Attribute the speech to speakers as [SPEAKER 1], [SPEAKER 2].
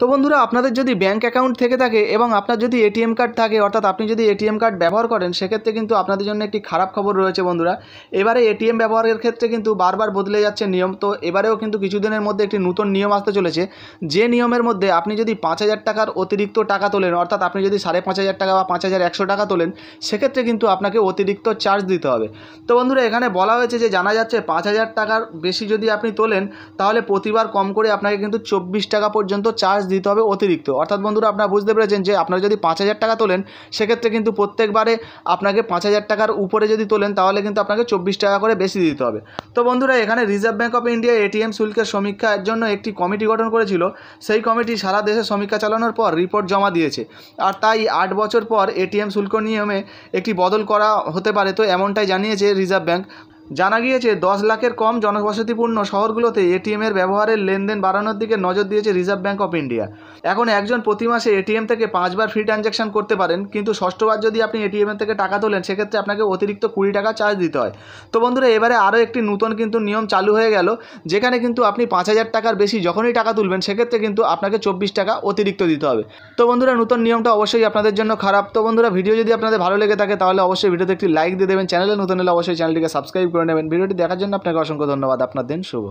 [SPEAKER 1] তো বন্ধুরা আপনাদের যদি ব্যাঙ্ক অ্যাকাউন্ট থেকে থাকে এবং আপনার যদি এটিএম কার্ড থাকে অর্থাৎ আপনি যদি এটিএম কার্ড ব্যবহার করেন সেক্ষেত্রে কিন্তু আপনাদের জন্য একটি খারাপ খবর রয়েছে বন্ধুরা এবারে এটিএম ব্যবহারের ক্ষেত্রে কিন্তু বারবার বদলে যাচ্ছে নিয়ম তো এবারেও কিন্তু কিছুদিনের মধ্যে একটি নতুন নিয়ম আসতে চলেছে যে নিয়মের মধ্যে আপনি যদি পাঁচ হাজার টাকার অতিরিক্ত টাকা তোলেন অর্থাৎ আপনি যদি সাড়ে পাঁচ হাজার টাকা বা পাঁচ হাজার একশো টাকা তোলেন সেক্ষেত্রে কিন্তু আপনাকে অতিরিক্ত চার্জ দিতে হবে তো বন্ধুরা এখানে বলা হয়েছে যে জানা যাচ্ছে পাঁচ হাজার টাকার বেশি যদি আপনি তোলেন তাহলে প্রতিবার কম করে আপনাকে কিন্তু চব্বিশ টাকা পর্যন্ত চার্জ দিতে হবে অতিরিক্ত অর্থাৎ বন্ধুরা আপনারা বুঝতে পেরেছেন যে আপনারা যদি পাঁচ হাজার টাকা তোলেন সেক্ষেত্রে কিন্তু প্রত্যেকবারে আপনাকে পাঁচ হাজার টাকার উপরে যদি তোলেন তাহলে কিন্তু আপনাকে চব্বিশ টাকা করে বেশি দিতে হবে তো বন্ধুরা এখানে reserve bank of India ATM শুল্কের সমীক্ষার জন্য একটি কমিটি গঠন করেছিল সেই কমিটি সারা দেশে সমীক্ষা চালানোর পর রিপোর্ট জমা দিয়েছে আর তাই আট বছর পর এটিএম শুল্ক নিয়মে একটি বদল করা হতে পারে তো এমনটাই জানিয়েছে রিজার্ভ ব্যাঙ্ক জানা গিয়েছে দশ লাখের কম জনবসতিপূর্ণ শহরগুলোতে এটিএমের ব্যবহারের লেনদেন বাড়ানোর দিকে নজর দিয়েছে রিজার্ভ ব্যাঙ্ক অফ ইন্ডিয়া এখন একজন প্রতি মাসে এটিএম থেকে পাঁচবার ফ্রি ট্রানজ্যাকশন করতে পারেন কিন্তু ষষ্ঠবার যদি আপনি এটিএম থেকে টাকা তোলেন সেক্ষেত্রে আপনাকে অতিরিক্ত কুড়ি টাকা চার্জ দিতে হয় তো বন্ধুরা এবারে আরও একটি নতুন কিন্তু নিয়ম চালু হয়ে গেল যেখানে কিন্তু আপনি পাঁচ হাজার টাকার বেশি যখনই টাকা তুলবেন সেক্ষেত্রে কিন্তু আপনাকে চব্বিশ টাকা অতিরিক্ত দিতে হবে তো বন্ধুরা নতুন নিয়মটা অবশ্যই আপনাদের জন্য খারাপ তো বন্ধুরা ভিডিও যদি আপনাদের ভালো লেগে থাকে তাহলে অবশ্যই ভিডিওতে একটি লাইক দিয়ে দেবেন চ্যানেলে নতুন হলে অবশ্যই চ্যানেলটিকে সাবস্ক্রাইব করে নেবেন ভিডিওটি দেখার জন্য আপনাকে অসংখ্য ধন্যবাদ আপনার দিন শুভ